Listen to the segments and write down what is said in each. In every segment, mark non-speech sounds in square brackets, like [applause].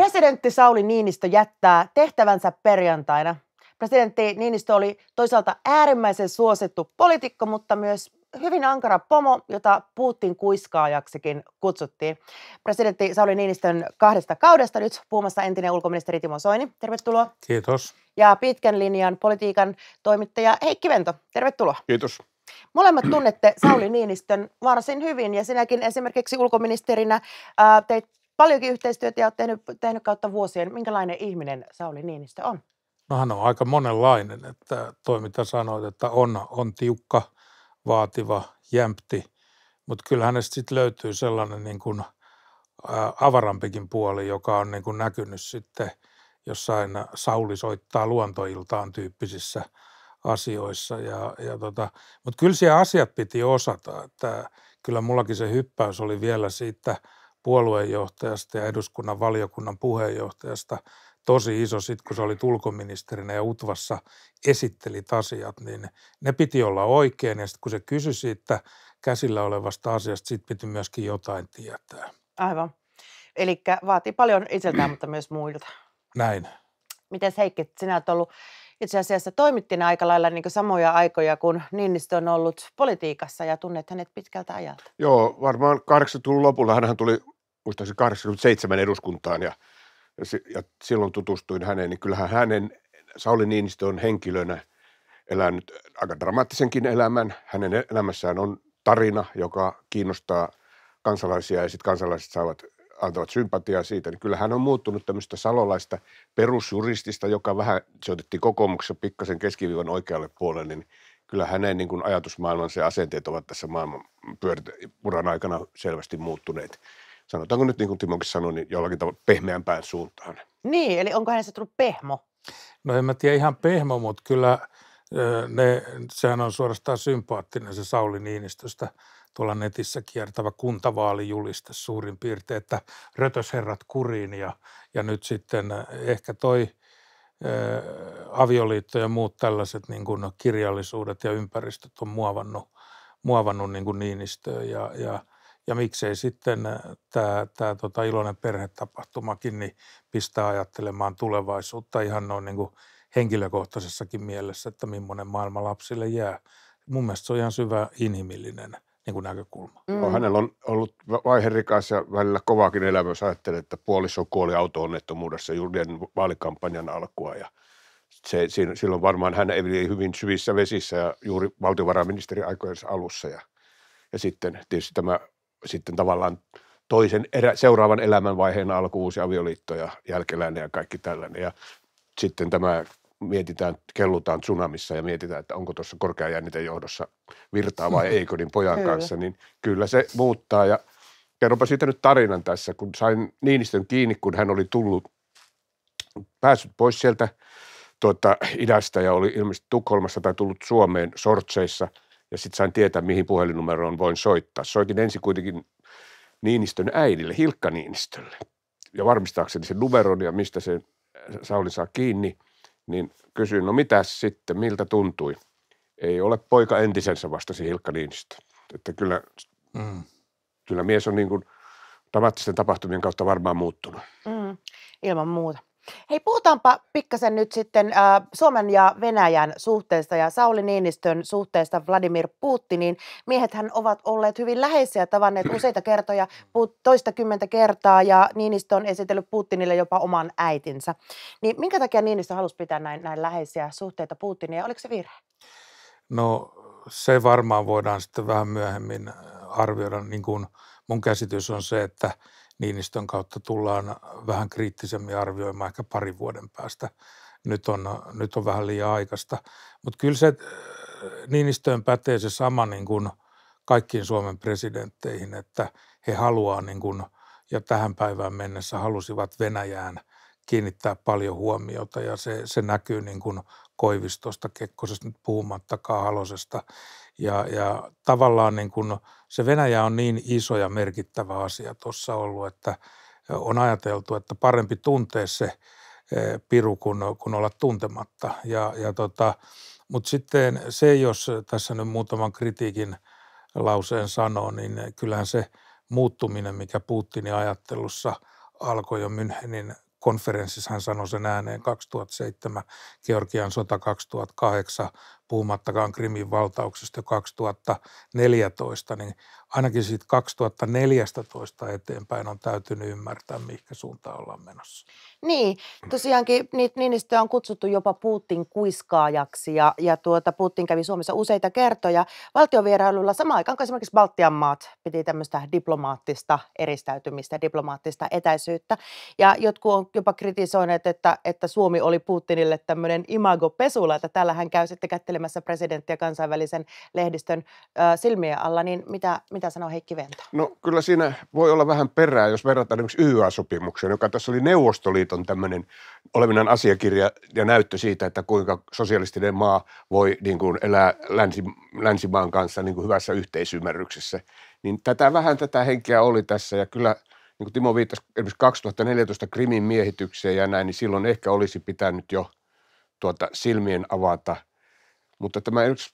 Presidentti Sauli Niinistö jättää tehtävänsä perjantaina. Presidentti Niinistö oli toisaalta äärimmäisen suosittu poliitikko, mutta myös hyvin ankara pomo, jota Putin kuiskaajaksikin kutsuttiin. Presidentti Sauli Niinistön kahdesta kaudesta nyt puhumassa entinen ulkoministeri Timo Soini. Tervetuloa. Kiitos. Ja pitkän linjan politiikan toimittaja Heikki Vento. Tervetuloa. Kiitos. Molemmat tunnette Sauli Niinistön varsin hyvin ja sinäkin esimerkiksi ulkoministerinä teit paljonkin yhteistyötä ja olet tehnyt, tehnyt kautta vuosien. Minkälainen ihminen Sauli Niinistö on? No hän on aika monenlainen, että toi mitä sanoit, että on, on tiukka, vaativa, jämpti, mutta kyllä hänestä sitten löytyy sellainen niin kuin avarampikin puoli, joka on niin kuin näkynyt sitten jossain Sauli soittaa luontoiltaan tyyppisissä asioissa. Ja, ja tota, mutta kyllä siellä asiat piti osata, että kyllä mullakin se hyppäys oli vielä siitä – puoluejohtajasta ja eduskunnan valiokunnan puheenjohtajasta tosi iso sit, kun se oli ulkoministerinä ja Utvassa esittelit asiat, niin ne piti olla oikein ja sitten kun se kysyi siitä käsillä olevasta asiasta, sit piti myöskin jotain tietää. Aivan. Eli vaatii paljon itseltään, mutta myös muilta. Näin. Miten Heikki, sinä olet ollut itse asiassa toimittiin aika lailla niin samoja aikoja, kun Niinistö on ollut politiikassa ja tunnet hänet pitkältä ajalta. Joo, varmaan 80-luvun lopulla hän tuli muistaakseni 87 eduskuntaan ja, ja, ja silloin tutustuin häneen, niin kyllähän hänen, Sauli Niinistö on henkilönä elänyt aika dramaattisenkin elämän. Hänen elämässään on tarina, joka kiinnostaa kansalaisia ja sitten kansalaiset saavat antavat sympatiaa siitä, niin kyllähän on muuttunut tämmöistä salolaista perusjuristista, joka vähän sijoitettiin kokoomuksessa pikkasen keskiviivan oikealle puolelle, niin kyllä hänen niin kuin ajatusmaailmansa ja asenteet ovat tässä maailman pyörän aikana selvästi muuttuneet sanotaanko nyt niin kuin Timokin sanoi, niin jollakin tavalla pehmeämpään suuntaan. Niin, eli onko hänestä tullut pehmo? No en mä tiedä ihan pehmo, mutta kyllä ne, sehän on suorastaan sympaattinen se Sauli Niinistöstä tuolla netissä kiertävä kuntavaalijuliste suurin piirtein, että rötösherrat kuriin ja, ja nyt sitten ehkä toi ä, avioliitto ja muut tällaiset niin kuin kirjallisuudet ja ympäristöt on muovannut, muovannut niin kuin Niinistöä ja, ja – ja miksei sitten äh, tämä, tämä tota iloinen perhetapahtumakin niin pistää ajattelemaan tulevaisuutta ihan noin niin kuin henkilökohtaisessakin mielessä, että millainen maailma lapsille jää. Mun mielestä se on ihan syvä inhimillinen niin kuin näkökulma. Mm. No, hänellä on ollut vaiherikas ja välillä kovaakin elämä, jos ajattelee, että puoliso kuoli auto-onnettomuudessa juuri vaalikampanjan alkua ja se, silloin varmaan hän eli hyvin syvissä vesissä ja juuri valtiovarainministeri aikojensa alussa ja, ja sitten tietysti tämä sitten tavallaan toisen erä, seuraavan elämänvaiheen alku, uusi avioliitto ja jälkeläinen ja kaikki tällainen. Ja sitten tämä mietitään, kellutaan tsunamissa ja mietitään, että onko tuossa korkean johdossa virtaa vai mm. eikö, niin pojan kyllä. kanssa, niin kyllä se muuttaa. Ja kerropa siitä nyt tarinan tässä, kun sain Niinistön kiinni, kun hän oli tullut, päässyt pois sieltä tuota, idästä ja oli ilmeisesti Tukholmassa tai tullut Suomeen sortseissa – ja sitten sain tietää, mihin puhelinnumeroon voin soittaa. Soitin ensin kuitenkin Niinistön äidille, Hilkka Niinistölle. Ja varmistaakseni sen numeron ja mistä se äh, Sauli saa kiinni, niin kysyin, no mitäs sitten, miltä tuntui? Ei ole poika entisensä vastasi Hilkka Niinistö. Että kyllä, mm. kyllä mies on niin kuin dramaattisten tapahtumien kautta varmaan muuttunut. Mm, ilman muuta. Hei, puhutaanpa pikkasen nyt sitten äh, Suomen ja Venäjän suhteesta ja Sauli Niinistön suhteesta Vladimir Putinin. Miehethän ovat olleet hyvin läheisiä, tavanneet mm. useita kertoja, toista kymmentä kertaa ja Niinistö on esitellyt Putinille jopa oman äitinsä. Niin minkä takia Niinistö halusi pitää näin, näin läheisiä suhteita Putinia? Oliko se virhe? No se varmaan voidaan sitten vähän myöhemmin arvioida. Niin kuin mun käsitys on se, että Niinistön kautta tullaan vähän kriittisemmin arvioimaan ehkä parin vuoden päästä. Nyt on, nyt on vähän liian aikaista. Mutta kyllä se äh, Niinistöön pätee se sama niin kuin kaikkiin Suomen presidentteihin, että he haluaa niin kuin, ja tähän päivään mennessä halusivat Venäjään kiinnittää paljon huomiota ja se, se näkyy niin kuin Koivistosta, Kekkosesta nyt puhumattakaan Halosesta. Ja, ja tavallaan niin kuin se Venäjä on niin iso ja merkittävä asia tuossa ollut, että on ajateltu, että parempi tuntea se piru kuin, kuin olla tuntematta. Ja, ja tota, Mutta sitten se, jos tässä nyt muutaman kritiikin lauseen sanoo, niin kyllähän se muuttuminen, mikä Putinin ajattelussa alkoi jo Münchenin konferenssissa, hän sanoi sen ääneen 2007, Georgian sota 2008, puhumattakaan Krimin valtauksesta 2014, niin ainakin siitä 2014 eteenpäin on täytynyt ymmärtää, mihinkä suuntaan ollaan menossa. Niin, tosiaankin Niinistöä on kutsuttu jopa Putin kuiskaajaksi ja, ja tuota, Putin kävi Suomessa useita kertoja valtiovierailulla samaan aikaan, kun esimerkiksi Baltian maat piti tämmöistä diplomaattista eristäytymistä, diplomaattista etäisyyttä. Ja jotkut on jopa kritisoineet, että, että Suomi oli Putinille tämmöinen imago-pesula, että täällä hän käy sitten kättelemässä presidenttiä kansainvälisen lehdistön silmien alla, niin mitä, mitä sanoo Heikki Vento? No kyllä siinä voi olla vähän perää, jos verrataan esimerkiksi YYA-sopimukseen, joka tässä oli Neuvostoliiton tämmöinen oleminen asiakirja ja näyttö siitä, että kuinka sosialistinen maa voi niin kuin elää länsi, länsimaan kanssa niin kuin hyvässä yhteisymmärryksessä. Niin tätä vähän tätä henkeä oli tässä ja kyllä – niin kuin Timo viittasi esimerkiksi 2014 Krimin miehitykseen ja näin, niin silloin ehkä olisi pitänyt jo tuota silmien avata mutta tämä yksi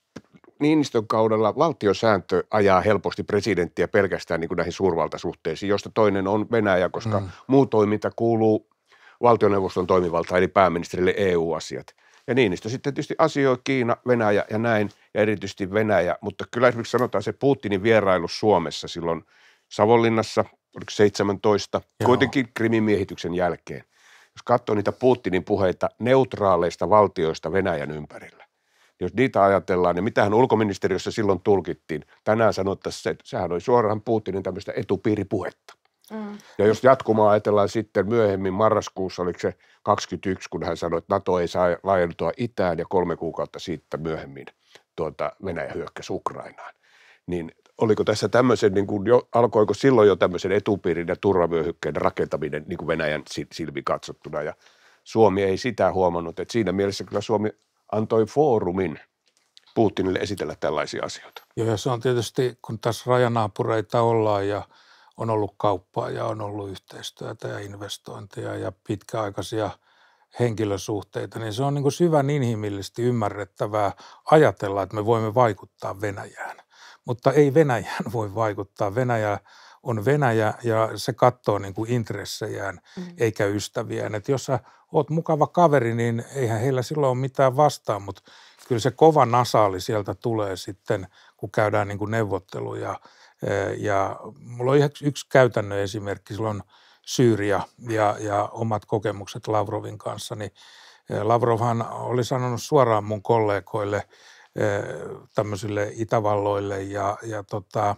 Niinistön kaudella valtiosääntö ajaa helposti presidenttiä pelkästään niin kuin näihin suurvaltasuhteisiin, josta toinen on Venäjä, koska mm. muu toiminta kuuluu valtioneuvoston toimivaltaan, eli pääministerille EU-asiat. Ja Niinistö sitten tietysti asioi Kiina, Venäjä ja näin, ja erityisesti Venäjä, mutta kyllä esimerkiksi sanotaan se Putinin vierailu Suomessa silloin Savonlinnassa, oliko 17, Joo. kuitenkin krimin miehityksen jälkeen. Jos katsoo niitä Putinin puheita neutraaleista valtioista Venäjän ympärillä, jos niitä ajatellaan, niin mitähän ulkoministeriössä silloin tulkittiin? Tänään sanottaisiin, että sehän oli suoraan Putinin tämmöistä etupiiripuhetta. Mm. Ja jos jatkumaa ajatellaan sitten myöhemmin, marraskuussa oliko se 21, kun hän sanoi, että NATO ei saa laajentua itään ja kolme kuukautta siitä myöhemmin tuota, Venäjä hyökkäsi Ukrainaan. Niin oliko tässä tämmöisen, niin kuin jo, alkoiko silloin jo tämmöisen etupiirin ja turvavyöhykkeen rakentaminen niin kuin Venäjän silmi katsottuna ja Suomi ei sitä huomannut, että siinä mielessä kyllä Suomi antoi foorumin Putinille esitellä tällaisia asioita. Joo, ja se on tietysti, kun tässä rajanaapureita ollaan ja on ollut kauppaa ja on ollut yhteistyötä ja investointeja ja pitkäaikaisia henkilösuhteita, niin se on niin kuin syvän inhimillisesti ymmärrettävää ajatella, että me voimme vaikuttaa Venäjään. Mutta ei Venäjään voi vaikuttaa. Venäjä on Venäjä ja se katsoo niin kuin intressejään mm. eikä ystäviään. Et jos sä oot mukava kaveri, niin eihän heillä silloin ole mitään vastaan, mutta kyllä se kova nasaali sieltä tulee sitten, kun käydään niin kuin neuvotteluja. Ja mulla on yksi käytännön esimerkki, silloin Syyria ja, ja omat kokemukset Lavrovin kanssa, niin Lavrovhan oli sanonut suoraan mun kollegoille, tämmöisille Itävalloille ja, ja tota –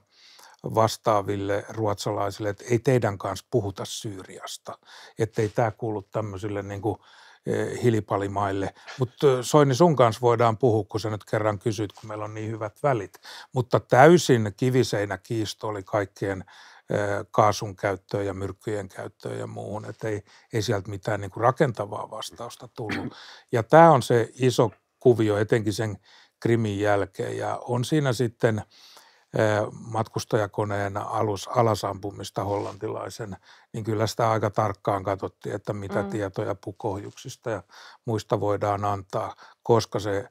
vastaaville ruotsalaisille, että ei teidän kanssa puhuta Syyriasta, ettei tämä kuulu tämmöisille niin kuin e, hilipalimaille. Mutta Soini, sun kanssa voidaan puhua, kun sä nyt kerran kysyt, kun meillä on niin hyvät välit. Mutta täysin kiviseinä kiisto oli kaikkien e, kaasun käyttöön ja myrkkyjen käyttöön ja muuhun, että ei, ei sieltä mitään niin kuin rakentavaa vastausta tullut. Ja tämä on se iso kuvio, etenkin sen krimin jälkeen, ja on siinä sitten – matkustajakoneen alus alasampumista hollantilaisen, niin kyllä sitä aika tarkkaan katsottiin, että mitä mm. tietoja pukohjuksista ja muista voidaan antaa, koska se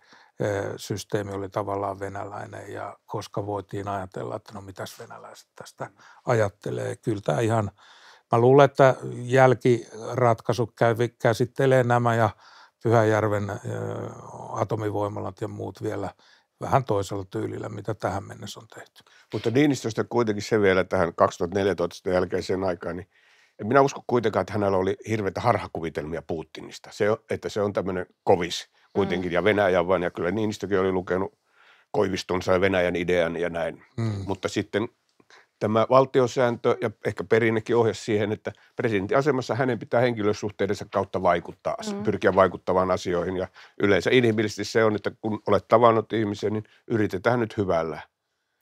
systeemi oli tavallaan venäläinen ja koska voitiin ajatella, että no mitäs venäläiset tästä ajattelee. Kyllä tämä ihan, mä luulen, että jälkiratkaisu käsittelee nämä ja Pyhäjärven atomivoimalat ja muut vielä – vähän toisella tyylillä, mitä tähän mennessä on tehty. Mutta Niinistöstä kuitenkin se vielä tähän 2014 jälkeiseen aikaan, niin en minä usko kuitenkaan, että hänellä oli hirveitä harhakuvitelmia Putinista. Se, että se on tämmöinen kovis kuitenkin mm. ja Venäjä vaan, ja kyllä Niinistökin oli lukenut Koivistonsa ja Venäjän idean ja näin. Mm. Mutta sitten tämä valtiosääntö ja ehkä perinnekin ohje siihen, että presidentin asemassa hänen pitää henkilösuhteidensa kautta vaikuttaa, mm. pyrkiä vaikuttavaan asioihin. Ja yleensä inhimillisesti se on, että kun olet tavannut ihmisen, niin yritetään nyt hyvällä.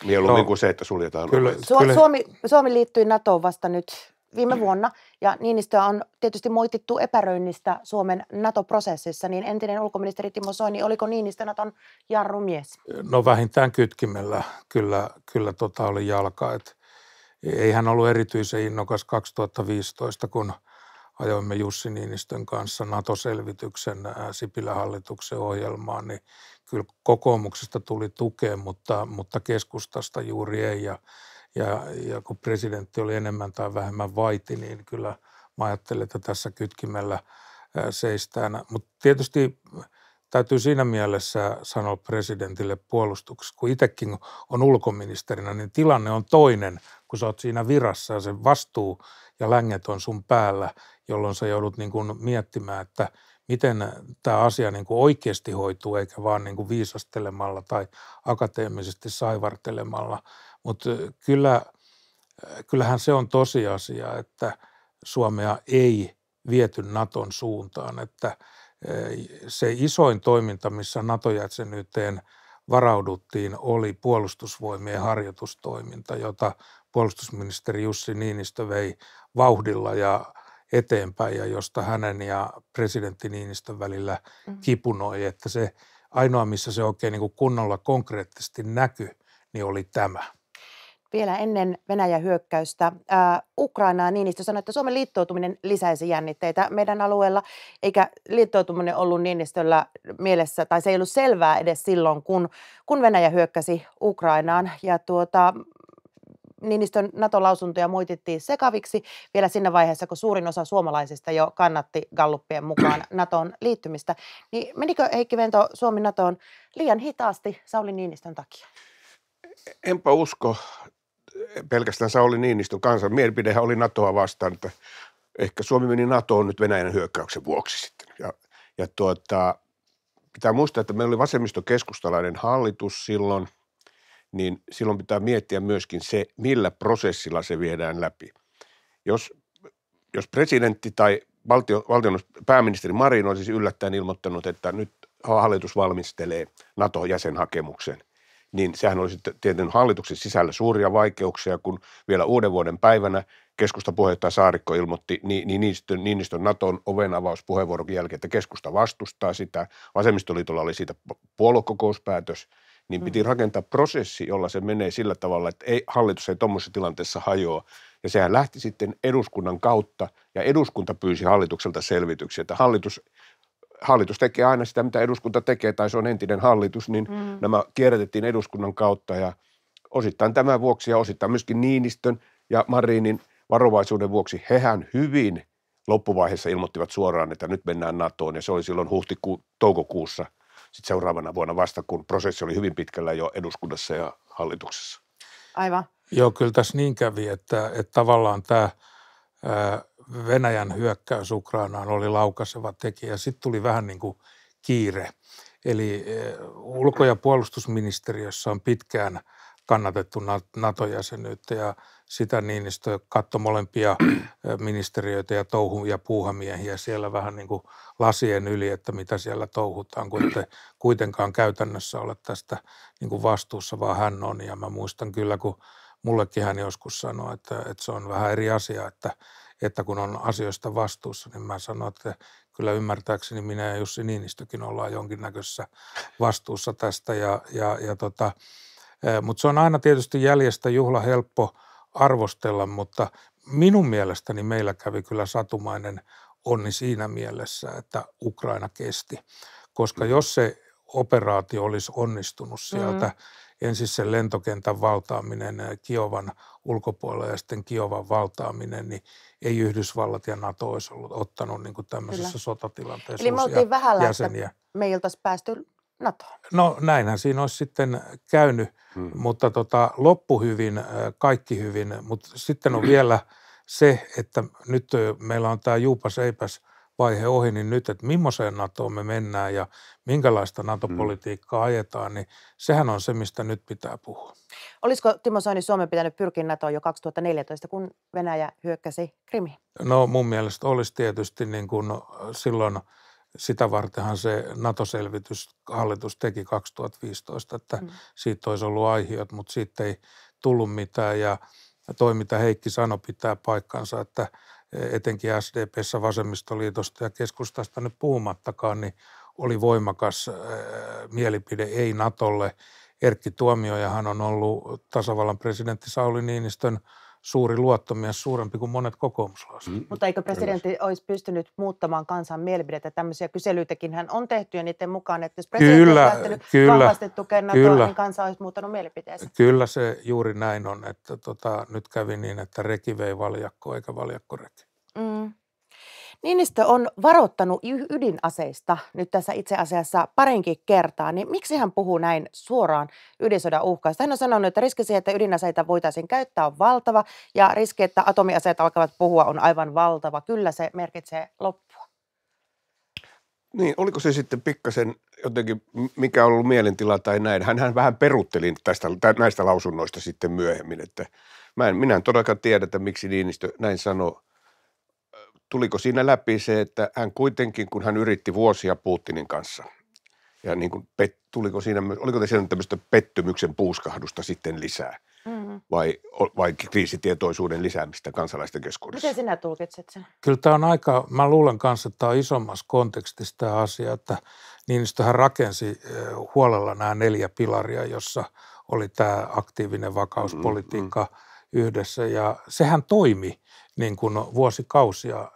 Mieluummin no. kuin se, että suljetaan kyllä, Su- kyllä. Suomi, Suomi liittyi NATOon vasta nyt viime vuonna, ja Niinistöä on tietysti moitittu epäröinnistä Suomen NATO-prosessissa, niin entinen ulkoministeri Timo Soini, oliko Niinistö Naton jarrumies? No vähintään kytkimellä kyllä, kyllä tota oli jalka, että ei hän ollut erityisen innokas 2015, kun ajoimme Jussi Niinistön kanssa NATO-selvityksen äh, Sipilän hallituksen ohjelmaan, niin kyllä kokoomuksesta tuli tukea, mutta, mutta keskustasta juuri ei. Ja, ja, ja kun presidentti oli enemmän tai vähemmän vaiti, niin kyllä mä ajattelen, että tässä kytkimellä äh, seistään. Mutta tietysti täytyy siinä mielessä sanoa presidentille puolustuksessa, kun itsekin on ulkoministerinä, niin tilanne on toinen, kun sä oot siinä virassa ja se vastuu ja länget on sun päällä, jolloin sä joudut niin kuin miettimään, että miten tämä asia niin kuin oikeasti hoituu, eikä vaan niin kuin viisastelemalla tai akateemisesti saivartelemalla. Mutta kyllä, kyllähän se on tosiasia, että Suomea ei viety Naton suuntaan, että – se isoin toiminta, missä NATO-jäsenyyteen varauduttiin, oli puolustusvoimien harjoitustoiminta, jota puolustusministeri Jussi Niinistö vei vauhdilla ja eteenpäin ja josta hänen ja presidentti Niinistön välillä mm-hmm. kipunoi, että se ainoa, missä se oikein niin kunnolla konkreettisesti näkyi, niin oli tämä. Vielä ennen Venäjän hyökkäystä äh, Ukrainaa Niinistö sanoi, että Suomen liittoutuminen lisäisi jännitteitä meidän alueella, eikä liittoutuminen ollut Niinistöllä mielessä, tai se ei ollut selvää edes silloin, kun, kun Venäjä hyökkäsi Ukrainaan. Ja tuota, Niinistön NATO-lausuntoja muitittiin sekaviksi vielä siinä vaiheessa, kun suurin osa suomalaisista jo kannatti Galluppien mukaan [clears throat] NATOon liittymistä. Niin menikö Heikki Vento Suomi NATOon liian hitaasti Sauli Niinistön takia? Enpä usko pelkästään Sauli Niinistön kansan mielipidehän oli NATOa vastaan, että ehkä Suomi meni NATOon nyt Venäjän hyökkäyksen vuoksi sitten. Ja, ja tuota, pitää muistaa, että meillä oli vasemmistokeskustalainen hallitus silloin, niin silloin pitää miettiä myöskin se, millä prosessilla se viedään läpi. Jos, jos presidentti tai valtio, valtion pääministeri Marin olisi siis yllättäen ilmoittanut, että nyt hallitus valmistelee NATO-jäsenhakemuksen – niin sehän olisi tietyn hallituksen sisällä suuria vaikeuksia, kun vielä uuden vuoden päivänä keskustan puheenjohtaja Saarikko ilmoitti niin, niin Niinistön, Niinistön Naton ovenavauspuheenvuoron jälkeen, että keskusta vastustaa sitä. Vasemmistoliitolla oli siitä puoluekokouspäätös, niin piti mm. rakentaa prosessi, jolla se menee sillä tavalla, että ei, hallitus ei tuommoisessa tilanteessa hajoa. Ja sehän lähti sitten eduskunnan kautta, ja eduskunta pyysi hallitukselta selvityksiä, että hallitus hallitus tekee aina sitä, mitä eduskunta tekee, tai se on entinen hallitus, niin mm. nämä kierrätettiin eduskunnan kautta ja osittain tämän vuoksi ja osittain myöskin Niinistön ja Marinin varovaisuuden vuoksi hehän hyvin loppuvaiheessa ilmoittivat suoraan, että nyt mennään NATOon ja se oli silloin huhtiku- toukokuussa sitten seuraavana vuonna vasta, kun prosessi oli hyvin pitkällä jo eduskunnassa ja hallituksessa. Aivan. Joo, kyllä tässä niin kävi, että, että tavallaan tämä ää, Venäjän hyökkäys Ukrainaan oli laukaseva tekijä. Sitten tuli vähän niin kuin kiire. Eli eh, ulko- ja puolustusministeriössä on pitkään kannatettu NATO-jäsenyyttä ja sitä Niinistö katsoi molempia eh, ministeriöitä ja touhu- ja puuhamiehiä siellä vähän niin kuin lasien yli, että mitä siellä touhutaan, kun ette kuitenkaan käytännössä ole tästä niin kuin vastuussa, vaan hän on. Ja mä muistan kyllä, kun mullekin hän joskus sanoi, että, että se on vähän eri asia, että – että kun on asioista vastuussa, niin mä sanon, että kyllä ymmärtääkseni minä ja Jussi Niinistökin ollaan jonkinnäköisessä vastuussa tästä. Ja, ja, ja tota, mutta se on aina tietysti jäljestä juhla helppo arvostella, mutta minun mielestäni meillä kävi kyllä satumainen onni siinä mielessä, että Ukraina kesti. Koska mm. jos se operaatio olisi onnistunut mm. sieltä, mm ensin siis sen lentokentän valtaaminen Kiovan ulkopuolella ja sitten Kiovan valtaaminen, niin ei Yhdysvallat ja NATO olisi ollut ottanut niin kuin tämmöisessä Kyllä. sotatilanteessa Eli me oltiin vähällä, jäseniä. että me ei oltaisi päästy NATOon. No näinhän siinä olisi sitten käynyt, hmm. mutta tota, loppu hyvin, kaikki hyvin, mutta sitten on vielä se, että nyt meillä on tämä juupas eipäs – vaihe ohi, niin nyt, että millaiseen NATOon me mennään ja minkälaista mm. NATO-politiikkaa mm. ajetaan, niin sehän on se, mistä nyt pitää puhua. Olisiko Timo Soini Suomen pitänyt pyrkiä NATOon jo 2014, kun Venäjä hyökkäsi Krimiin? No mun mielestä olisi tietysti niin kuin silloin – sitä vartenhan se NATO-selvitys hallitus teki 2015, että mm. siitä olisi ollut aihiot, mutta siitä ei tullut mitään ja toi, mitä Heikki sanoi, pitää paikkansa, että etenkin SDPssä, Vasemmistoliitosta ja keskustasta nyt puhumattakaan, niin oli voimakas äh, mielipide ei Natolle. Erkki Tuomiojahan on ollut tasavallan presidentti Sauli Niinistön – suuri luottomies, suurempi kuin monet kokoomuslaiset. Mm, mm Mutta eikö presidentti kyllä. olisi pystynyt muuttamaan kansan mielipidettä? Tämmöisiä kyselyitäkin hän on tehty ja niiden mukaan, että jos presidentti kyllä, on lähtenyt vahvasti tukea niin kansa olisi muuttanut mielipiteensä. Kyllä se juuri näin on, että tota, nyt kävi niin, että reki vei valjakko eikä valjakko reki. Mm. Niinistö on varoittanut ydinaseista nyt tässä itse asiassa parinkin kertaa, niin miksi hän puhuu näin suoraan ydinsodan uhkaista? Hän on sanonut, että riski siihen, että ydinaseita voitaisiin käyttää on valtava ja riski, että atomiaseet alkavat puhua on aivan valtava. Kyllä se merkitsee loppua. Niin, oliko se sitten pikkasen jotenkin, mikä on ollut mielentila tai näin. hän vähän perutteli tästä, näistä lausunnoista sitten myöhemmin, että mä en, minä en todellakaan tiedä, että miksi Niinistö näin sanoo – tuliko siinä läpi se, että hän kuitenkin, kun hän yritti vuosia Putinin kanssa, ja niin kuin pet, tuliko siinä, oliko tässä tämmöistä pettymyksen puuskahdusta sitten lisää? Mm-hmm. Vai, vai kriisitietoisuuden lisäämistä kansalaisten keskuudessa? Miten sinä tulkitset sen? Kyllä tämä on aika, mä luulen kanssa, että tämä on isommassa kontekstissa tämä asia, että Niinistöhän rakensi eh, huolella nämä neljä pilaria, jossa oli tämä aktiivinen vakauspolitiikka mm-hmm. yhdessä ja sehän toimi – niin kuin vuosikausia. Äh,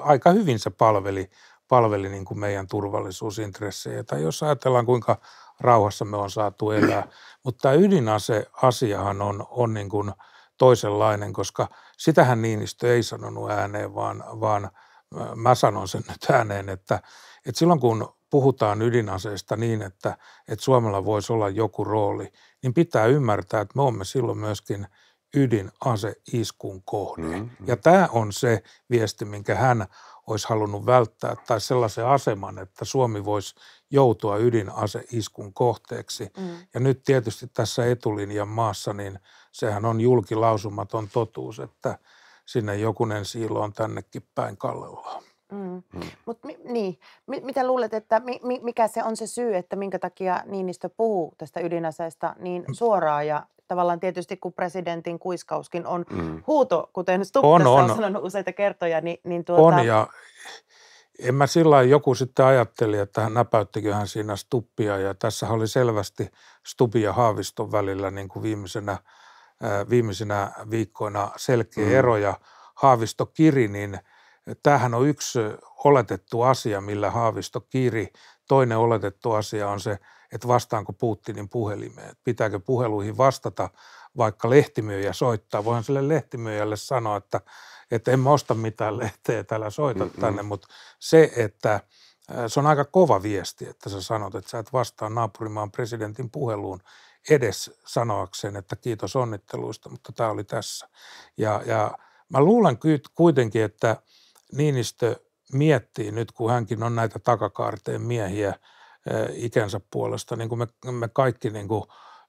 aika hyvin se palveli, palveli niin kuin meidän turvallisuusintressejä. Tai jos ajatellaan, kuinka rauhassa me on saatu elää. Mutta tämä ydinase-asiahan on, on niin kuin toisenlainen, koska sitähän Niinistö ei sanonut ääneen, vaan, vaan äh, mä sanon sen nyt ääneen, että, että silloin kun puhutaan ydinaseista niin, että, että Suomella voisi olla joku rooli, niin pitää ymmärtää, että me olemme silloin myöskin ydinaseiskun kohde. Mm, mm. Ja tämä on se viesti, minkä hän olisi halunnut välttää, tai sellaisen aseman, että Suomi voisi joutua ydinaseiskun kohteeksi. Mm. Ja nyt tietysti tässä etulinjan maassa, niin sehän on julkilausumaton totuus, että sinne jokunen on tännekin päin kallellaan. Mm. Mm. Mut, niin. mitä luulet, että mikä se on se syy, että minkä takia Niinistö puhuu tästä ydinaseesta niin mm. suoraan ja tavallaan tietysti kun presidentin kuiskauskin on mm. huuto, kuten Stubb on, on. on sanonut useita kertoja, niin, niin tuota... On ja en mä sillä joku sitten ajatteli, että hän näpäyttiköhän siinä Stuppia ja tässä oli selvästi Stuppi ja Haaviston välillä niin kuin viimeisenä, äh, viimeisenä viikkoina selkeä mm. ero ja Haavisto kiri, niin – Tämähän on yksi oletettu asia, millä Haavisto kiiri. Toinen oletettu asia on se, että vastaanko Putinin puhelimeen, että pitääkö puheluihin vastata, vaikka lehtimyöjä soittaa. Voihan sille lehtimyyjälle sanoa, että, että en mä osta mitään lehteä, täällä soita Mm-mm. tänne, mutta se, että se on aika kova viesti, että sä sanot, että sä et vastaa naapurimaan presidentin puheluun edes sanoakseen, että kiitos onnitteluista, mutta tämä oli tässä. Ja, ja mä luulen kuitenkin, että – Niinistö miettii nyt, kun hänkin on näitä takakaarteen miehiä eh, ikänsä puolesta, niin kuin me, me kaikki, niin kuin,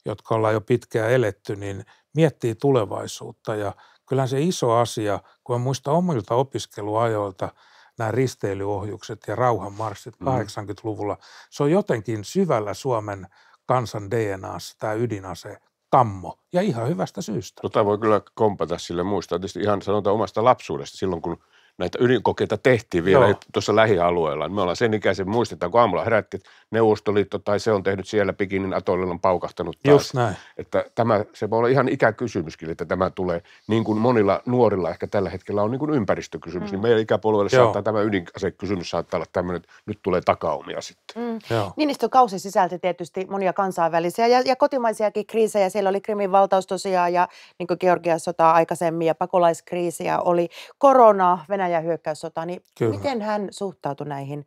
jotka ollaan jo pitkään eletty, niin miettii tulevaisuutta. Ja kyllähän se iso asia, kun mä muistan omilta opiskeluajoilta nämä risteilyohjukset ja rauhanmarssit mm. Mm-hmm. 80-luvulla, se on jotenkin syvällä Suomen kansan DNAssa tämä ydinase kammo, ja ihan hyvästä syystä. Tota voi kyllä kompata sille muistaa. Tietysti ihan sanotaan omasta lapsuudesta, silloin kun – näitä ydinkokeita tehtiin vielä Joo. tuossa lähialueella. Me ollaan sen ikäisen, muistetaan, kun aamulla herätti Neuvostoliitto tai se on tehnyt siellä Pikinin atollilla on paukahtanut taas. Just näin. Että tämä, se voi olla ihan ikäkysymyskin, että tämä tulee niin kuin monilla nuorilla ehkä tällä hetkellä on niin kuin ympäristökysymys, niin mm. niin meidän ikäpuolueelle Joo. saattaa tämä ydinasekysymys saattaa olla tämmöinen, että nyt tulee takaumia sitten. Mm. Joo. kausi sisälti tietysti monia kansainvälisiä ja, ja kotimaisiakin kriisejä. Siellä oli Krimin valtaus tosiaan ja niin kuin Georgian sotaa aikaisemmin ja pakolaiskriisiä oli korona, Venäjä Venäjän hyökkäyssota, niin Kyllä. miten hän suhtautui näihin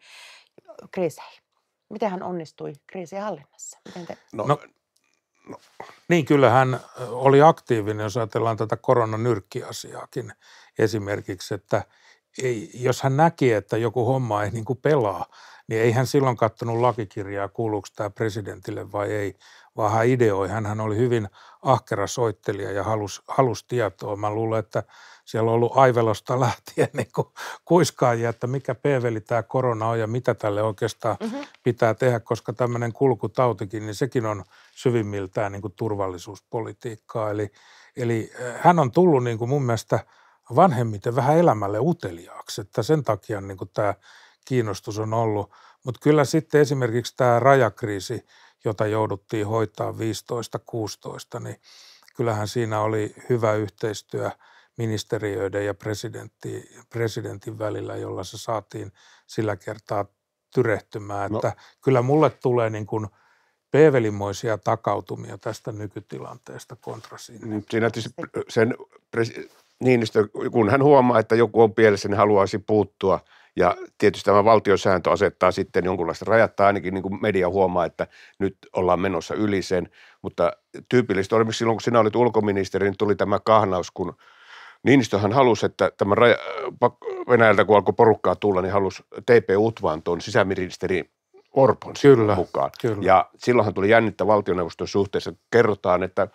kriiseihin? Miten hän onnistui kriisien hallinnassa? Miten te... no, no, no, niin, kyllä hän oli aktiivinen, jos ajatellaan tätä koronanyrkkiasiaakin esimerkiksi, että ei, jos hän näki, että joku homma ei niin kuin pelaa, niin ei hän silloin katsonut lakikirjaa, kuuluuko tämä presidentille vai ei, vaan hän ideoi. Hänhän oli hyvin ahkera soittelija ja halusi, halusi tietoa. Mä luulen, että siellä on ollut aivelosta [laughs] lähtien niin kuin kuiskaajia, että mikä peveli tämä korona on ja mitä tälle oikeastaan mm-hmm. pitää tehdä, koska tämmöinen kulkutautikin, niin sekin on syvimmiltään niin kuin turvallisuuspolitiikkaa. Eli, eli äh, hän on tullut niin kuin mun mielestä vanhemmiten vähän elämälle uteliaaksi, että sen takia niin kuin tämä kiinnostus on ollut. Mutta kyllä sitten esimerkiksi tämä rajakriisi – jota jouduttiin hoitaa 15-16, niin kyllähän siinä oli hyvä yhteistyö ministeriöiden ja presidentti, presidentin välillä, jolla se saatiin sillä kertaa tyrehtymään. No. Että kyllä mulle tulee niin kuin peevelimoisia takautumia tästä nykytilanteesta kontrasiin. Niin, siinä sen presi- Niinistö, kun hän huomaa, että joku on pielessä, niin haluaisi puuttua – ja tietysti tämä valtiosääntö asettaa sitten jonkunlaista rajattaa, ainakin niin kuin media huomaa, että nyt ollaan menossa yli sen. Mutta tyypillistä oli silloin, kun sinä olit ulkoministeri, niin tuli tämä kahnaus, kun Niinistöhän halusi, että tämä raja, Venäjältä kun alkoi porukkaa tulla, niin halusi TP-Utvaan tuon sisäministeri Orpon kyllä, mukaan. Kyllä. Ja silloinhan tuli jännittä valtioneuvoston suhteessa. Kerrotaan, että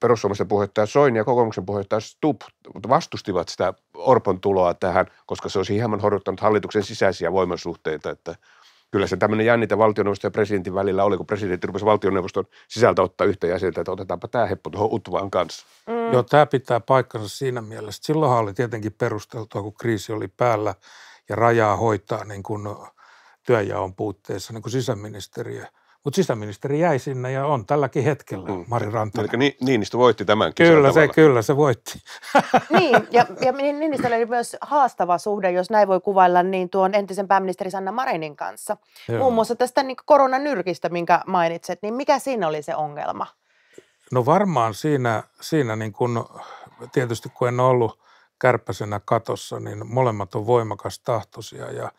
perussuomalaisen puheenjohtaja Soini ja kokoomuksen puheenjohtaja Stub vastustivat sitä Orpon tuloa tähän, koska se olisi hieman horjuttanut hallituksen sisäisiä voimasuhteita, että kyllä se tämmöinen jännite valtioneuvoston ja presidentin välillä oli, kun presidentti rupesi valtioneuvoston sisältä ottaa yhtä jäseniltä, että otetaanpa tämä heppu tuohon Utvaan kanssa. Mm. Joo, tämä pitää paikkansa siinä mielessä. Silloinhan oli tietenkin perusteltua, kun kriisi oli päällä ja rajaa hoitaa niin kuin työjaon puutteessa niin kuin sisäministeriö – mutta sisäministeri jäi sinne ja on tälläkin hetkellä mm. Mari Rantanen. Eli Niinistö voitti tämän Kyllä se, kyllä se voitti. [laughs] niin, ja, ja Niinistö oli myös haastava suhde, jos näin voi kuvailla, niin tuon entisen pääministeri Sanna Marinin kanssa. Joo. Muun muassa tästä niin koronanyrkistä, minkä mainitset, niin mikä siinä oli se ongelma? No varmaan siinä, siinä niin kun, tietysti kun en ollut kärpäsenä katossa, niin molemmat on voimakas tahtoisia ja –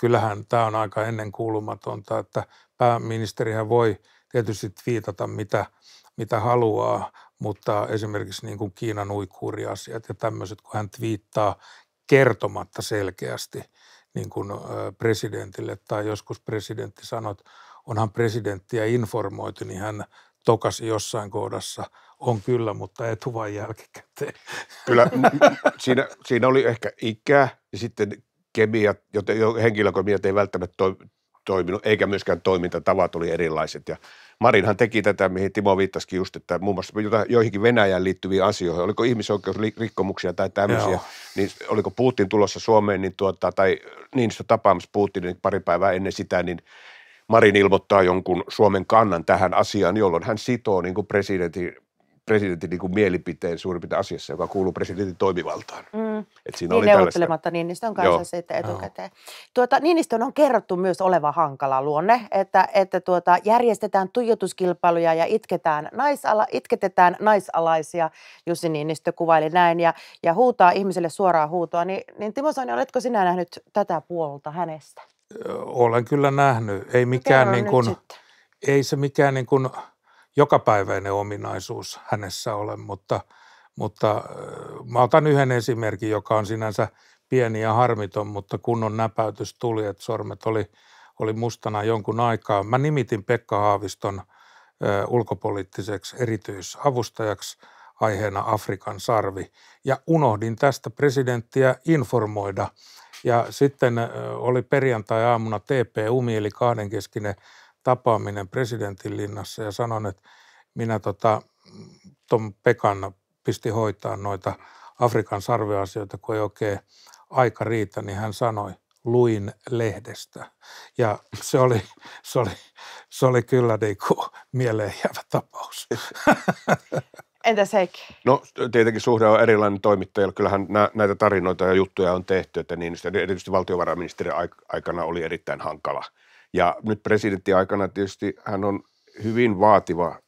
kyllähän tämä on aika ennenkuulumatonta, että pääministerihän voi tietysti viitata mitä, mitä haluaa, mutta esimerkiksi niin kuin Kiinan uikuuriasiat ja tämmöiset, kun hän twiittaa kertomatta selkeästi niin kuin presidentille tai joskus presidentti sanoo, että onhan presidenttiä informoitu, niin hän tokasi jossain kohdassa on kyllä, mutta vain jälkikäteen. Kyllä, siinä, siinä oli ehkä ikä ja sitten Kemia, joten henkilökemiat ei välttämättä to, toiminut, eikä myöskään toimintatavat oli erilaiset. Ja Marinhan teki tätä, mihin Timo viittasikin just, että muun muassa joihinkin Venäjään liittyviin asioihin, oliko ihmisoikeusrikkomuksia tai tämmöisiä, Joo. niin oliko Putin tulossa Suomeen, niin tuota, tai Niinistö tapaamassa Putinin niin pari päivää ennen sitä, niin Marin ilmoittaa jonkun Suomen kannan tähän asiaan, jolloin hän sitoo niin kuin presidentin presidentin niin kuin mielipiteen suurin piirtein asiassa, joka kuuluu presidentin toimivaltaan. Mm. Et siinä niin oli neuvottelematta tällaista... Niinistön kanssa sitten etukäteen. Tuota, Niinistön on kerrottu myös oleva hankala luonne, että, että tuota, järjestetään tuijotuskilpailuja ja itketään naisala, itketetään naisalaisia, Jussi Niinistö kuvaili näin, ja, ja huutaa ihmiselle suoraan huutoa. Niin, niin Timo Soini, oletko sinä nähnyt tätä puolta hänestä? Olen kyllä nähnyt. Ei niin mikään niin kuin, ei se mikään niin kuin – jokapäiväinen ominaisuus hänessä ole, mutta, mutta äh, mä otan yhden esimerkin, joka on sinänsä pieni ja harmiton, mutta kunnon näpäytys tuli, että sormet oli, oli mustana jonkun aikaa. Mä nimitin Pekka Haaviston ö, äh, ulkopoliittiseksi erityisavustajaksi aiheena Afrikan sarvi ja unohdin tästä presidenttiä informoida. Ja sitten ö, äh, oli perjantai-aamuna TP-umi eli kahdenkeskinen tapaaminen presidentin linnassa ja sanon, että minä tota, Tom Pekan pisti hoitaa noita Afrikan sarveasioita, kun ei oikein aika riitä, niin hän sanoi, luin lehdestä. Ja se oli, se oli, se oli kyllä niin kuin mieleen jäävä tapaus. Entä Heikki? No tietenkin suhde on erilainen toimittajilla. Kyllähän näitä tarinoita ja juttuja on tehty, että niin, niin, niin erityisesti valtiovarainministeriön aikana oli erittäin hankala – ja nyt presidentti aikana tietysti hän on hyvin vaativa, mm.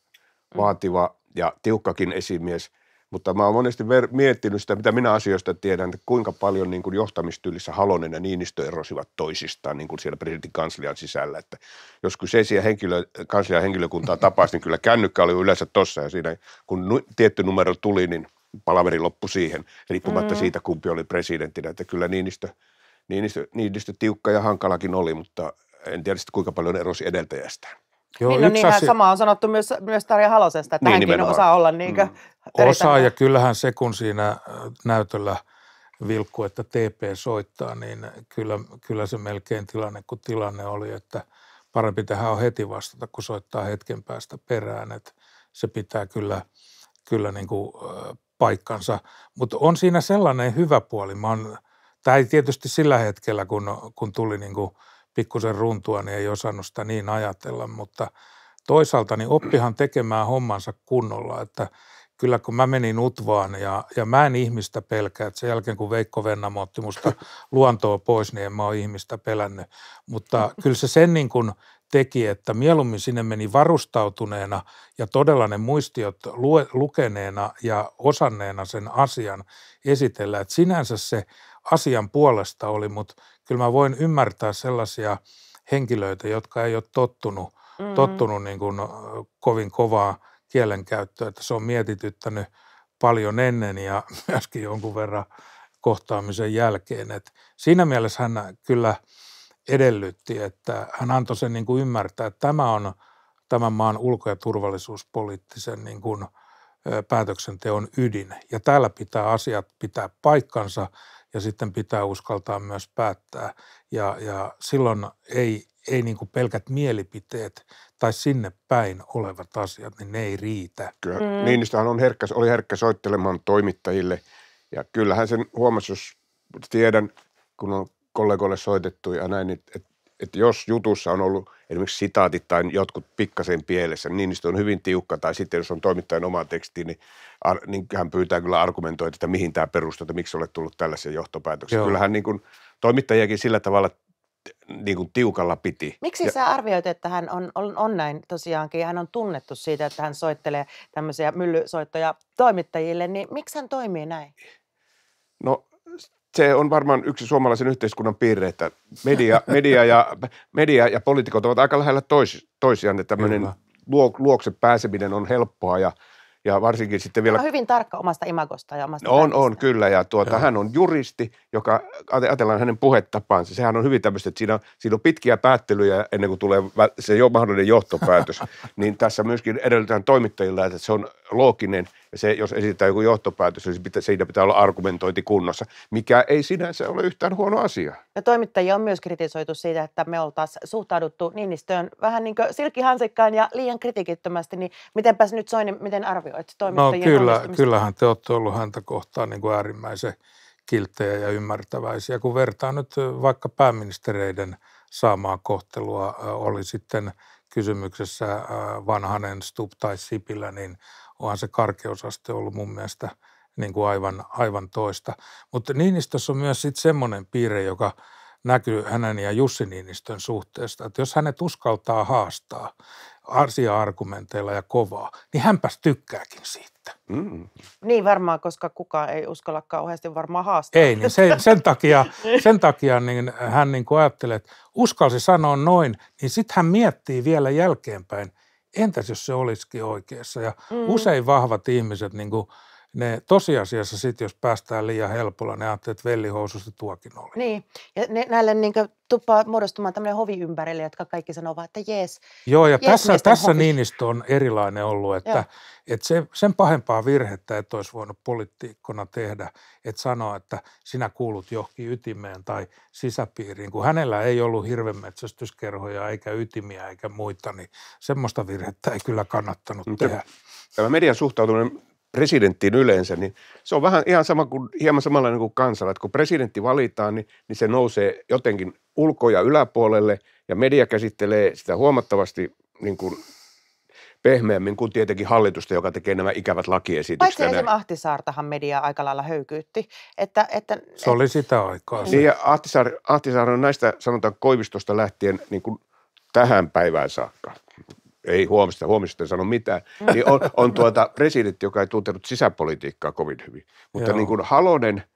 vaativa ja tiukkakin esimies, mutta mä oon monesti ver- miettinyt sitä, mitä minä asioista tiedän, että kuinka paljon niin kuin johtamistyylissä Halonen ja Niinistö erosivat toisistaan niin kuin siellä presidentin kanslian sisällä. Että jos kyseisiä henkilö, kanslian henkilökuntaa tapasi, niin kyllä kännykkä oli yleensä tossa ja siinä kun nu- tietty numero tuli, niin palaveri loppui siihen, riippumatta mm. siitä kumpi oli presidenttinä. Että kyllä Niinistö, Niinistö, Niinistö tiukka ja hankalakin oli, mutta en tiedä sitten kuinka paljon erosi edeltäjästään. Joo, niin, no asia... sama on sanottu myös, myös Tarja Halosesta, että niin, hänkin osaa olla niinkö mm. Osaa ja kyllähän se, kun siinä äh, näytöllä vilkku, että TP soittaa, niin kyllä, kyllä se melkein tilanne kuin tilanne oli, että parempi tähän on heti vastata, kun soittaa hetken päästä perään, että se pitää kyllä, kyllä niin kuin, äh, paikkansa. Mutta on siinä sellainen hyvä puoli. tämä ei tietysti sillä hetkellä, kun, kun tuli niin kuin – pikkusen runtua, niin ei osannut sitä niin ajatella, mutta toisaalta niin oppihan tekemään hommansa kunnolla, että kyllä kun mä menin Utvaan ja, ja mä en ihmistä pelkää, että sen jälkeen kun Veikko Vennamo otti musta [laughs] luontoa pois, niin en mä ole ihmistä pelännyt, mutta mm. kyllä se sen niin kuin teki, että mieluummin sinne meni varustautuneena ja todella ne muistiot lukeneena ja osanneena sen asian esitellä. Että sinänsä se asian puolesta oli, mutta kyllä mä voin ymmärtää sellaisia henkilöitä, jotka ei ole tottunut, mm. tottunut niin kuin kovin kovaa kielenkäyttöä, että se on mietityttänyt paljon ennen ja [laughs] myöskin jonkun verran kohtaamisen jälkeen. Et siinä mielessä hän kyllä edellytti, että hän antoi sen niin kuin ymmärtää, että tämä on tämän maan ulko- ja turvallisuuspoliittisen niin kuin päätöksenteon ydin. Ja täällä pitää asiat pitää paikkansa ja sitten pitää uskaltaa myös päättää. Ja, ja silloin ei, ei niin kuin pelkät mielipiteet tai sinne päin olevat asiat, niin ne ei riitä. Kyllä. Mm. Niinistöhän on herkkä, oli herkkä soittelemaan toimittajille ja kyllähän sen huomasi, jos tiedän, kun on kollegoille soitettu ja näin, niin että että jos jutussa on ollut esimerkiksi sitaatit tai jotkut pikkasen pielessä, niin niistä on hyvin tiukka, tai sitten jos on toimittajan oma teksti, niin, ar, niin hän pyytää kyllä argumentoita, että mihin tämä perustuu, että miksi olet tullut tällaisia johtopäätöksiä? Joo. Kyllähän niin kuin, toimittajakin sillä tavalla niin kuin tiukalla piti. Miksi ja, sä arvioit, että hän on, on, on näin tosiaankin, hän on tunnettu siitä, että hän soittelee tämmöisiä myllysoittoja toimittajille, niin miksi hän toimii näin? No se on varmaan yksi suomalaisen yhteiskunnan piirre, että media, [laughs] media, ja, media ja poliitikot ovat aika lähellä tois, toisiaan, että tämmöinen luokse pääseminen on helppoa ja – ja varsinkin sitten vielä... On hyvin tarkka omasta imagosta ja omasta no On, on kyllä ja tuota, hän on juristi, joka, ajatellaan hänen puhetapaansa, sehän on hyvin tämmöistä, että siinä on, siinä on pitkiä päättelyjä ennen kuin tulee se jo mahdollinen johtopäätös, [laughs] niin tässä myöskin edellytetään toimittajilla, että se on looginen ja se, jos esitetään joku johtopäätös, niin pitä, siinä pitää olla argumentointi kunnossa, mikä ei sinänsä ole yhtään huono asia. Ja toimittajia on myös kritisoitu siitä, että me oltaisiin suhtauduttu Niinistöön vähän niin kuin silkihansikkaan ja liian kritiikittömästi, niin mitenpäs nyt Soini, miten arvioit? arvioit toimittajien No kyllä, kyllähän te olette ollut häntä kohtaan niin kuin äärimmäisen kilttejä ja ymmärtäväisiä. Kun vertaa nyt vaikka pääministereiden saamaa kohtelua, oli sitten kysymyksessä vanhanen, Stub tai Sipilä, niin onhan se karkeusaste ollut mun mielestä niin kuin aivan, aivan toista. Mutta Niinistössä on myös sitten semmoinen piirre, joka – näkyy hänen ja Jussi Niinistön suhteesta, että jos hänet uskaltaa haastaa asia-argumenteilla ja kovaa, niin hänpäs tykkääkin siitä. Mm. Niin varmaan, koska kukaan ei uskalla kauheasti varmaan haastaa. Ei, niin sen, sen takia, sen takia niin hän niin kuin ajattelee, että uskalsi sanoa noin, niin sitten hän miettii vielä jälkeenpäin, entäs jos se olisikin oikeassa. Ja mm. usein vahvat ihmiset niin kuin – ne tosiasiassa sitten, jos päästään liian helpolla, ne ajattelee, että vellihoususta tuokin oli. Niin, ja ne, näille niin tuppaa muodostumaan tämmöinen hovi ympärille, jotka kaikki sanovat, että jees. Joo, ja jees, tässä, tässä Niinistö on erilainen ollut, että, että se, sen pahempaa virhettä et olisi voinut poliittikkona tehdä, että sanoa, että sinä kuulut johonkin ytimeen tai sisäpiiriin, kun hänellä ei ollut hirvenmetsästyskerhoja eikä ytimiä eikä muita, niin semmoista virhettä ei kyllä kannattanut Mutta tehdä. Tämä median suhtautuminen presidenttiin yleensä, niin se on vähän ihan sama kuin, hieman niin kuin kansalla. Että kun presidentti valitaan, niin, niin se nousee jotenkin ulko- ja yläpuolelle ja media käsittelee sitä huomattavasti niin kuin pehmeämmin kuin tietenkin hallitusta, joka tekee nämä ikävät lakiesitykset. Paitsi esimerkiksi Ahtisaartahan media aika lailla höykyytti. Että, että, se oli sitä aikaa. Niin, ja Ahtisaar, Ahtisaar on näistä, sanotaan Koivistosta lähtien, niin kuin tähän päivään saakka ei huomista, huomista sano mitään, niin on, on tuota presidentti, joka ei tuntenut sisäpolitiikkaa kovin hyvin. Mutta Joo. niin kuin Halonen –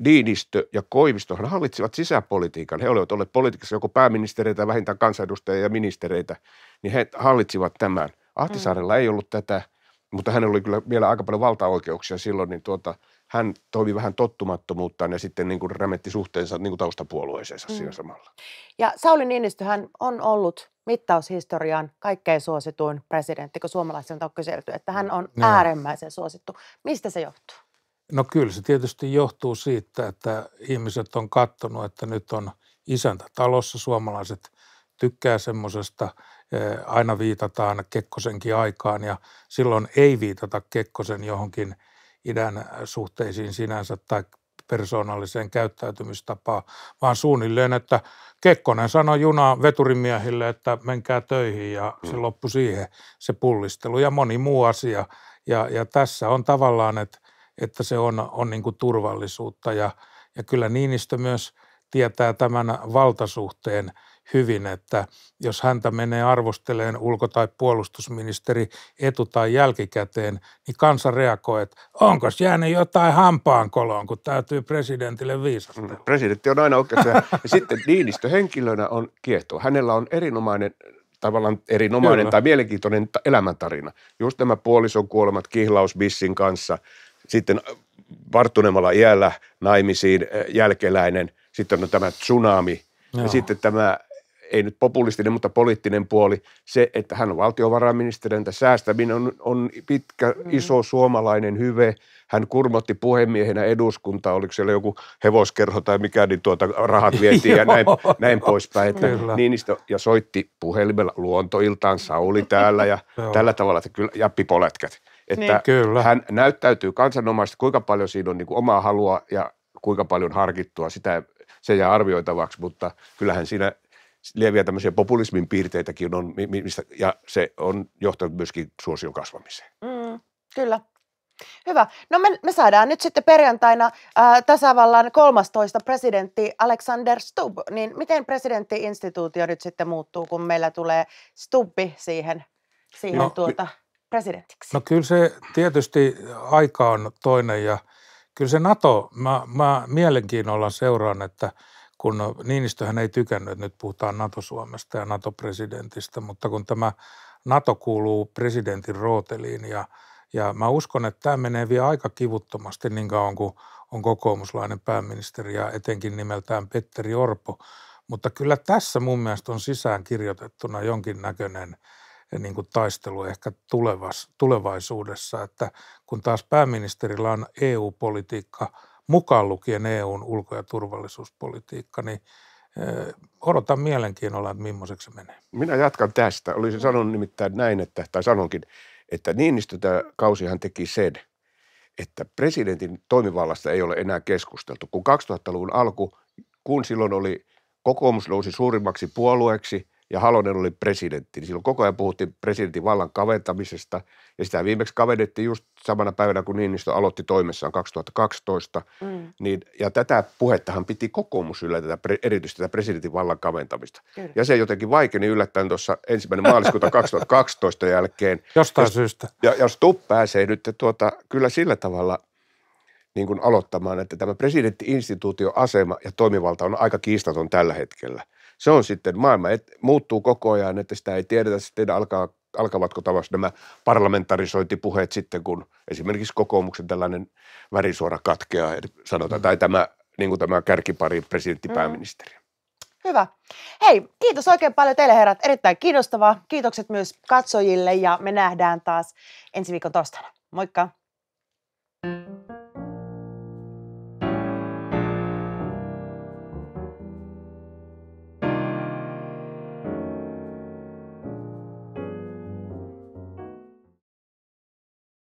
Niinistö ja koivisto, hän hallitsivat sisäpolitiikan. He olivat olleet politiikassa joko pääministereitä, vähintään kansanedustajia ja ministereitä, niin he hallitsivat tämän. Ahtisaarella mm. ei ollut tätä, mutta hänellä oli kyllä vielä aika paljon valtaoikeuksia silloin, niin tuota, hän toimi vähän tottumattomuuttaan ja sitten niin kuin rämetti suhteensa niin kuin taustapuolueeseensa mm. siinä samalla. Ja Sauli Niinistö hän on ollut mittaushistorian kaikkein suosituin presidentti, kun suomalaiset on kyselty, että hän mm. on no. äärimmäisen suosittu. Mistä se johtuu? No kyllä se tietysti johtuu siitä, että ihmiset on kattonut, että nyt on isäntä talossa. Suomalaiset tykkää semmoisesta, eh, aina viitataan Kekkosenkin aikaan ja silloin ei viitata Kekkosen johonkin – idän suhteisiin sinänsä tai persoonalliseen käyttäytymistapaan, vaan suunnilleen, että Kekkonen sanoi juna veturimiehille, että menkää töihin ja mm. se loppui siihen se pullistelu ja moni muu asia. Ja, ja tässä on tavallaan, että, että se on, on niin kuin turvallisuutta ja, ja kyllä Niinistö myös tietää tämän valtasuhteen – hyvin, että jos häntä menee arvosteleen ulko- tai puolustusministeri etu- tai jälkikäteen, niin kansa reagoi, että onko jäänyt jotain hampaan koloon, kun täytyy presidentille viisastella. Mm, presidentti on aina oikeassa. ja [laughs] sitten Niinistö henkilönä on kiehto. Hänellä on erinomainen tavallaan erinomainen Kyllä. tai mielenkiintoinen elämäntarina. Just tämä puolison kuolemat, kihlaus Bissin kanssa, sitten varttunemalla iällä naimisiin jälkeläinen, sitten on tämä tsunami – Joo. Ja sitten tämä ei nyt populistinen, mutta poliittinen puoli, se, että hän on että säästäminen on, on pitkä, mm. iso suomalainen hyve. Hän kurmotti puhemiehenä eduskuntaa, oliko siellä joku hevoskerho tai mikä, niin tuota rahat vietiin ja näin, [laughs] näin poispäin. Että Niinistö ja soitti puhelimella luontoiltaan Sauli täällä ja tällä tavalla, että kyllä jappipolätkät. Niin. Että niin. kyllä. hän näyttäytyy kansanomaisesti, kuinka paljon siinä on niin kuin omaa halua ja kuinka paljon harkittua, sitä se jää arvioitavaksi, mutta kyllähän siinä – lieviä tämmöisiä populismin piirteitäkin on, mistä, ja se on johtanut myöskin suosion kasvamiseen. Mm, kyllä. Hyvä. No me, me saadaan nyt sitten perjantaina ää, tasavallan 13 presidentti Alexander Stubb. Niin miten presidenttiinstituutio nyt sitten muuttuu, kun meillä tulee Stubbi siihen, siihen no, tuota, presidentiksi? No kyllä se tietysti aika on toinen ja kyllä se NATO, mä, mä mielenkiinnolla seuraan, että – kun Niinistöhän ei tykännyt, että nyt puhutaan NATO-Suomesta ja NATO-presidentistä, mutta kun tämä NATO kuuluu presidentin rooteliin ja, ja mä uskon, että tämä menee vielä aika kivuttomasti niin kauan kuin on kokoomuslainen pääministeri ja etenkin nimeltään Petteri Orpo. Mutta kyllä tässä mun mielestä on sisään kirjoitettuna jonkinnäköinen eh, niin kuin taistelu ehkä tulevaisuudessa, että kun taas pääministerillä on EU-politiikka – mukaan lukien EUn ulko- ja turvallisuuspolitiikka, niin odotan mielenkiinnolla, että millaiseksi se menee. Minä jatkan tästä. Olisin mm. sanonut nimittäin näin, että, tai sanonkin, että Niinistö tämä kausihan teki sen, että presidentin toimivallasta ei ole enää keskusteltu. Kun 2000-luvun alku, kun silloin oli kokoomus nousi suurimmaksi puolueeksi – ja Halonen oli presidentti, niin silloin koko ajan puhuttiin presidentin vallan kaventamisesta, ja sitä viimeksi kavennettiin just samana päivänä, kun Niinistö aloitti toimessaan 2012, mm. niin, ja tätä puhettahan piti kokoomus yllä, tätä, erityisesti tätä presidentin vallan kaventamista. Kyllä. Ja se jotenkin vaikeni yllättäen tuossa ensimmäinen maaliskuuta 2012 [laughs] jälkeen. Jostain jos, syystä. Ja jos Stubb pääsee nyt tuota, kyllä sillä tavalla – niin kuin aloittamaan, että tämä presidenttiinstituution asema ja toimivalta on aika kiistaton tällä hetkellä se on sitten maailma, et, muuttuu koko ajan, että sitä ei tiedetä sitten alkaa alkavatko tavassa nämä parlamentarisointipuheet sitten, kun esimerkiksi kokoomuksen tällainen värisuora katkeaa, sanotaan, mm. tai tämä, niin kuin tämä kärkipari presidentti-pääministeri. Mm. Hyvä. Hei, kiitos oikein paljon teille herrat. Erittäin kiinnostavaa. Kiitokset myös katsojille ja me nähdään taas ensi viikon torstaina. Moikka! thank you